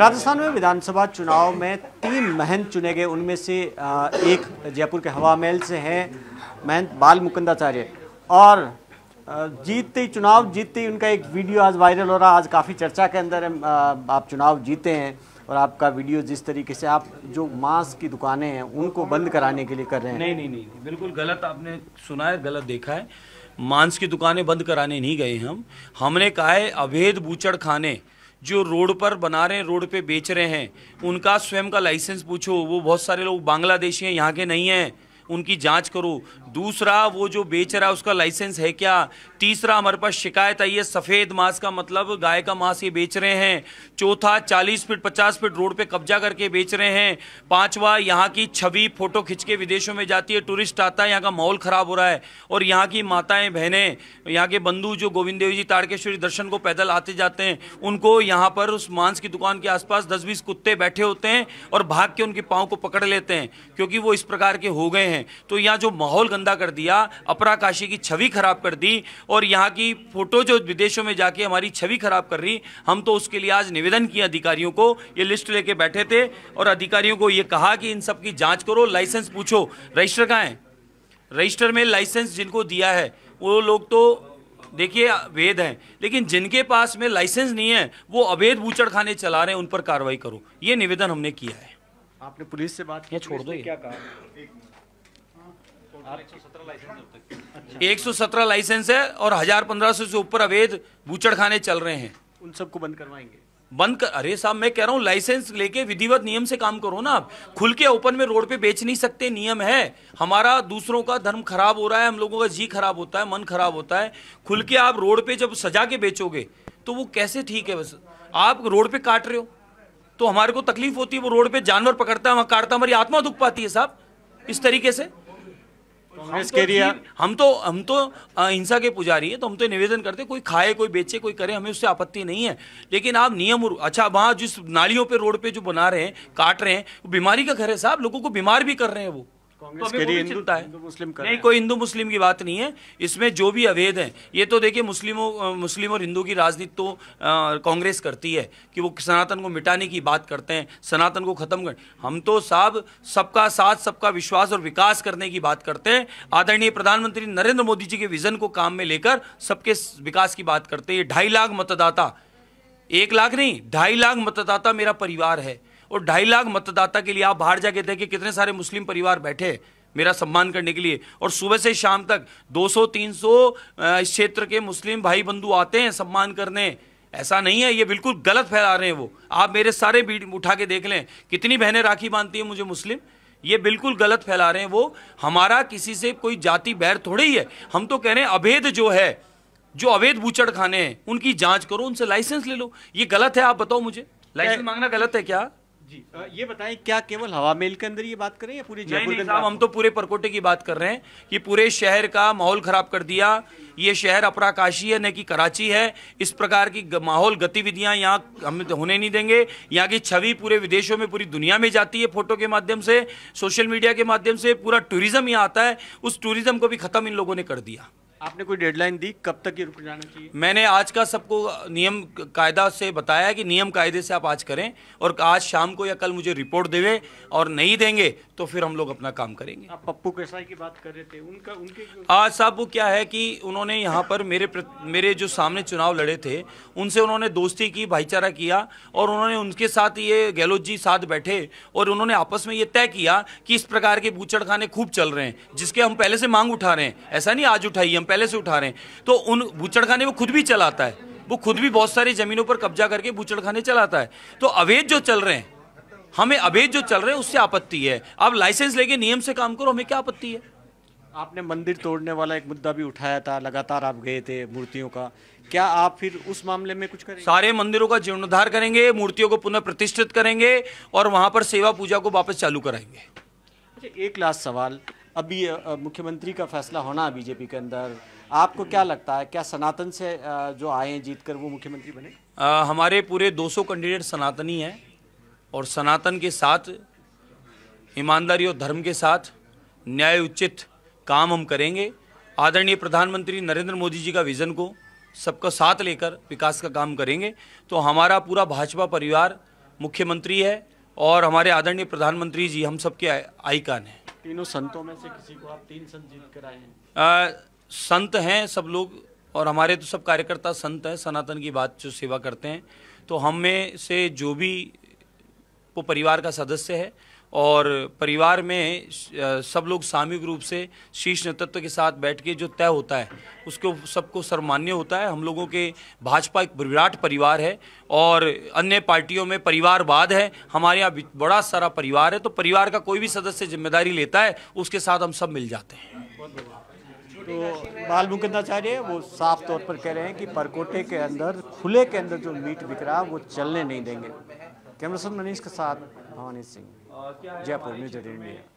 राजस्थान में विधानसभा चुनाव में तीन महंत चुने गए उनमें से एक जयपुर के हवा महल से हैं महंत बाल मुकुंदाचार्य और जीतते ही चुनाव जीतते ही उनका एक वीडियो आज वायरल हो रहा आज काफ़ी चर्चा के अंदर आप चुनाव जीते हैं और आपका वीडियो जिस तरीके से आप जो मांस की दुकानें हैं उनको बंद कराने के लिए कर रहे हैं नहीं नहीं नहीं, नहीं बिल्कुल गलत आपने सुना है गलत देखा है मांस की दुकानें बंद कराने नहीं गए हम हमने कहा है अवैध बूचड़ खाने जो रोड पर बना रहे हैं रोड पे बेच रहे हैं उनका स्वयं का लाइसेंस पूछो वो बहुत सारे लोग बांग्लादेशी हैं यहाँ के नहीं हैं उनकी जांच करो दूसरा वो जो बेच रहा है उसका लाइसेंस है क्या तीसरा हमारे पास शिकायत आई है सफ़ेद मांस का मतलब गाय का मांस ये बेच रहे हैं चौथा 40 फीट 50 फीट रोड पे कब्जा करके बेच रहे हैं पांचवा यहाँ की छवि फोटो खींच के विदेशों में जाती है टूरिस्ट आता है यहाँ का माहौल ख़राब हो रहा है और यहाँ की माताएँ बहनें यहाँ के बंधु जो गोविंद देव जी ताड़केश्वरी दर्शन को पैदल आते जाते हैं उनको यहाँ पर उस मांस की दुकान के आसपास दस बीस कुत्ते बैठे होते हैं और भाग के उनके पाँव को पकड़ लेते हैं क्योंकि वो इस प्रकार के हो गए हैं तो यहाँ जो माहौल गंदा कर दिया अपराकाशी की छवि खराब कर दी और यहाँ की फोटो जो विदेशों में जाके हमारी छवि खराब कर रही हम तो उसके लिए आज निवेदन किया अधिकारियों को ये लिस्ट लेके बैठे थे और अधिकारियों को ये कहा कि इन सब की जाँच करो लाइसेंस पूछो रजिस्टर कहाँ है रजिस्टर में लाइसेंस जिनको दिया है वो लोग तो देखिए वेद हैं लेकिन जिनके पास में लाइसेंस नहीं है वो अवैध बूचड़ खाने चला रहे हैं उन पर कार्रवाई करो ये निवेदन हमने किया है आपने पुलिस से बात किया छोड़ दो क्या कहा एक सौ सत्रह लाइसेंस है और हजार पंद्रह सौ से ऊपर अवैध बूचड़खाने चल रहे हैं उन सबको बंद करवाएंगे बंद कर अरे साहब मैं कह रहा हूँ लाइसेंस लेके विधिवत नियम से काम करो ना आप खुल के ओपन में रोड पे बेच नहीं सकते नियम है हमारा दूसरों का धर्म खराब हो रहा है हम लोगों का जी खराब होता है मन खराब होता है खुल के आप रोड पे जब सजा के बेचोगे तो वो कैसे ठीक है बस आप रोड पे काट रहे हो तो हमारे को तकलीफ होती है वो रोड पे जानवर पकड़ता है वहाँ काटता हमारी आत्मा दुख पाती है साहब इस तरीके से कांग्रेस कह रही है हम तो हम तो हिंसा के पुजारी हैं तो हम तो निवेदन करते कोई खाए कोई बेचे कोई करे हमें उससे आपत्ति नहीं है लेकिन आप नियम अच्छा वहाँ जिस नालियों पे रोड पे जो बना रहे हैं काट रहे हैं बीमारी का घर है साहब लोगों को बीमार भी कर रहे हैं वो कांग्रेस तो लिए हिंदू मुस्लिम नहीं कोई हिंदू मुस्लिम की बात नहीं है इसमें जो भी अवैध है ये तो देखिए मुस्लिमों मुस्लिम और हिंदू की राजनीति तो कांग्रेस करती है कि वो सनातन को मिटाने की बात करते हैं सनातन को ख़त्म कर हम तो साहब सबका साथ सबका विश्वास और विकास करने की बात करते हैं आदरणीय प्रधानमंत्री नरेंद्र मोदी जी के विजन को काम में लेकर सबके विकास की बात करते हैं ढाई लाख मतदाता एक लाख नहीं ढाई लाख मतदाता मेरा परिवार है और ढाई लाख मतदाता के लिए आप बाहर जाके देखें कितने सारे मुस्लिम परिवार बैठे मेरा सम्मान करने के लिए और सुबह से शाम तक 200-300 इस क्षेत्र के मुस्लिम भाई बंधु आते हैं सम्मान करने ऐसा नहीं है ये बिल्कुल गलत फैला रहे हैं वो आप मेरे सारे बीट उठा के देख लें कितनी बहनें राखी बांधती हैं मुझे मुस्लिम ये बिल्कुल गलत फैला रहे हैं वो हमारा किसी से कोई जाति बैर थोड़ी ही है हम तो कह रहे हैं अवैध जो है जो अवैध बूचड़ खाने हैं उनकी जांच करो उनसे लाइसेंस ले लो ये गलत है आप बताओ मुझे लाइसेंस मांगना गलत है क्या जी आ, ये बताएं क्या केवल हवा मेल के अंदर ये बात करें या पूरे जयपुर नहीं, साहब हम तो पूरे परकोटे की बात कर रहे हैं कि पूरे शहर का माहौल खराब कर दिया ये शहर अपराकाशी है न कि कराची है इस प्रकार की माहौल गतिविधियां यहाँ हम तो होने नहीं देंगे यहाँ की छवि पूरे विदेशों में पूरी दुनिया में जाती है फोटो के माध्यम से सोशल मीडिया के माध्यम से पूरा टूरिज्म यहाँ आता है उस टूरिज्म को भी खत्म इन लोगों ने कर दिया आपने कोई डेडलाइन दी कब तक ये रुक जाना चाहिए मैंने आज का सबको नियम कायदा से बताया कि नियम कायदे से आप आज करें और आज शाम को या कल मुझे रिपोर्ट देवे और नहीं देंगे तो फिर हम लोग अपना काम करेंगे आप पप्पू केसाई की बात कर रहे थे उनका उनके आज साहब वो क्या है कि उन्होंने यहाँ पर मेरे मेरे जो सामने चुनाव लड़े थे उनसे उन्होंने दोस्ती की भाईचारा किया और उन्होंने उनके साथ ये गहलोत जी साथ बैठे और उन्होंने आपस में ये तय किया कि इस प्रकार के बूचड़खाने खूब चल रहे हैं जिसके हम पहले से मांग उठा रहे हैं ऐसा नहीं आज उठाई हम पहले से उठा रहे हैं तो उन बूचड़खाने वो खुद भी चलाता है वो खुद भी बहुत सारी ज़मीनों पर कब्जा करके बूचड़खाने चलाता है तो अवैध जो चल रहे हैं हमें अवैध जो चल रहे हैं उससे आपत्ति है आप लाइसेंस लेके नियम से काम करो हमें क्या आपत्ति है आपने मंदिर तोड़ने वाला एक मुद्दा भी उठाया था लगातार आप गए थे मूर्तियों का क्या आप फिर उस मामले में कुछ करेंगे सारे मंदिरों का जीर्णोद्धार करेंगे मूर्तियों को पुनः प्रतिष्ठित करेंगे और वहां पर सेवा पूजा को वापस चालू कराएंगे अच्छा एक लास्ट सवाल अभी मुख्यमंत्री का फैसला होना बीजेपी के अंदर आपको क्या लगता है क्या सनातन से जो आए हैं जीत वो मुख्यमंत्री बने हमारे पूरे दो कैंडिडेट सनातनी हैं और सनातन के साथ ईमानदारी और धर्म के साथ न्याय उचित काम हम करेंगे आदरणीय प्रधानमंत्री नरेंद्र मोदी जी का विज़न को सबका साथ लेकर विकास का काम करेंगे तो हमारा पूरा भाजपा परिवार मुख्यमंत्री है और हमारे आदरणीय प्रधानमंत्री जी हम सबके आईकान हैं तीनों संतों में से किसी को आप तीन संत जीत कर आए हैं आ, संत हैं सब लोग और हमारे तो सब कार्यकर्ता संत हैं सनातन की बात जो सेवा करते हैं तो हम में से जो भी वो परिवार का सदस्य है और परिवार में सब लोग सामूहिक रूप से शीर्ष नेतृत्व के साथ बैठ के जो तय होता है उसको सबको सर्वमान्य होता है हम लोगों के भाजपा एक विराट परिवार है और अन्य पार्टियों में परिवारवाद है हमारे यहाँ बड़ा सारा परिवार है तो परिवार का कोई भी सदस्य जिम्मेदारी लेता है उसके साथ हम सब मिल जाते हैं तो बाल मुकुंदाचार्य वो साफ तौर पर कह रहे हैं कि परकोटे के अंदर खुले के अंदर जो मीट बिक रहा वो चलने नहीं देंगे कैमरा मनीष के साथ Bhawani Singh Jaipur news eighteen India